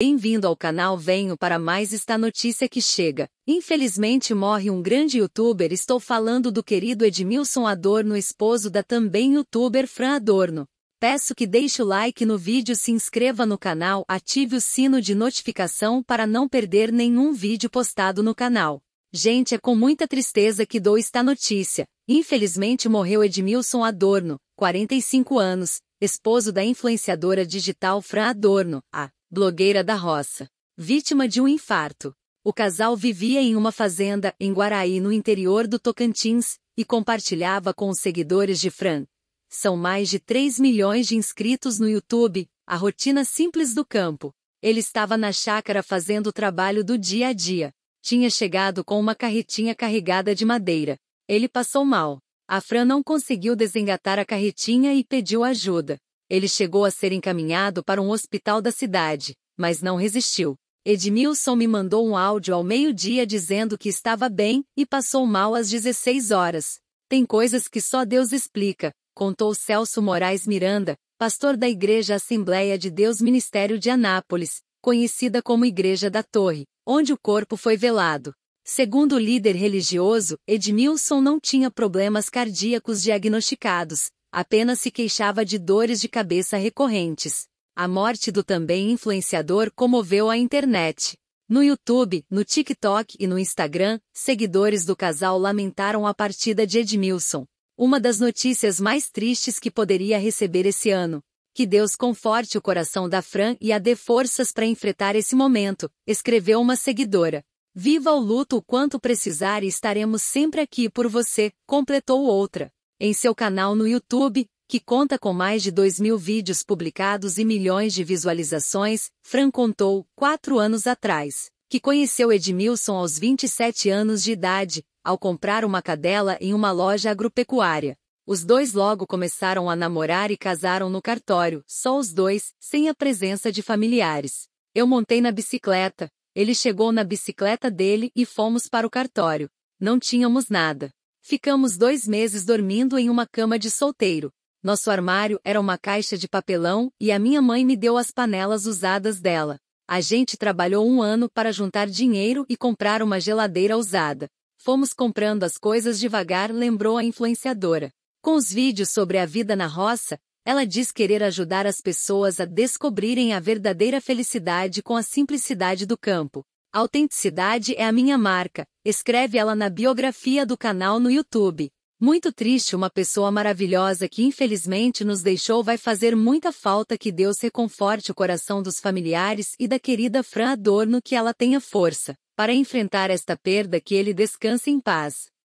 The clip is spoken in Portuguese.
Bem-vindo ao canal Venho para mais esta notícia que chega. Infelizmente morre um grande youtuber, estou falando do querido Edmilson Adorno, esposo da também youtuber Fran Adorno. Peço que deixe o like no vídeo, se inscreva no canal, ative o sino de notificação para não perder nenhum vídeo postado no canal. Gente, é com muita tristeza que dou esta notícia. Infelizmente morreu Edmilson Adorno, 45 anos, esposo da influenciadora digital Fran Adorno, a blogueira da roça. Vítima de um infarto. O casal vivia em uma fazenda em Guaraí, no interior do Tocantins, e compartilhava com os seguidores de Fran. São mais de 3 milhões de inscritos no YouTube, a rotina simples do campo. Ele estava na chácara fazendo o trabalho do dia a dia. Tinha chegado com uma carretinha carregada de madeira. Ele passou mal. A Fran não conseguiu desengatar a carretinha e pediu ajuda. Ele chegou a ser encaminhado para um hospital da cidade, mas não resistiu. Edmilson me mandou um áudio ao meio-dia dizendo que estava bem e passou mal às 16 horas. Tem coisas que só Deus explica, contou Celso Moraes Miranda, pastor da Igreja Assembleia de Deus Ministério de Anápolis, conhecida como Igreja da Torre, onde o corpo foi velado. Segundo o líder religioso, Edmilson não tinha problemas cardíacos diagnosticados, apenas se queixava de dores de cabeça recorrentes. A morte do também influenciador comoveu a internet. No YouTube, no TikTok e no Instagram, seguidores do casal lamentaram a partida de Edmilson. Uma das notícias mais tristes que poderia receber esse ano. Que Deus conforte o coração da Fran e a dê forças para enfrentar esse momento, escreveu uma seguidora. Viva o luto o quanto precisar e estaremos sempre aqui por você, completou outra em seu canal no YouTube, que conta com mais de 2 mil vídeos publicados e milhões de visualizações, Fran contou, quatro anos atrás, que conheceu Edmilson aos 27 anos de idade, ao comprar uma cadela em uma loja agropecuária. Os dois logo começaram a namorar e casaram no cartório, só os dois, sem a presença de familiares. Eu montei na bicicleta, ele chegou na bicicleta dele e fomos para o cartório. Não tínhamos nada. Ficamos dois meses dormindo em uma cama de solteiro. Nosso armário era uma caixa de papelão e a minha mãe me deu as panelas usadas dela. A gente trabalhou um ano para juntar dinheiro e comprar uma geladeira usada. Fomos comprando as coisas devagar, lembrou a influenciadora. Com os vídeos sobre a vida na roça, ela diz querer ajudar as pessoas a descobrirem a verdadeira felicidade com a simplicidade do campo. Autenticidade é a minha marca, escreve ela na biografia do canal no YouTube. Muito triste, uma pessoa maravilhosa que infelizmente nos deixou vai fazer muita falta que Deus reconforte o coração dos familiares e da querida Fran Adorno que ela tenha força para enfrentar esta perda que ele descanse em paz.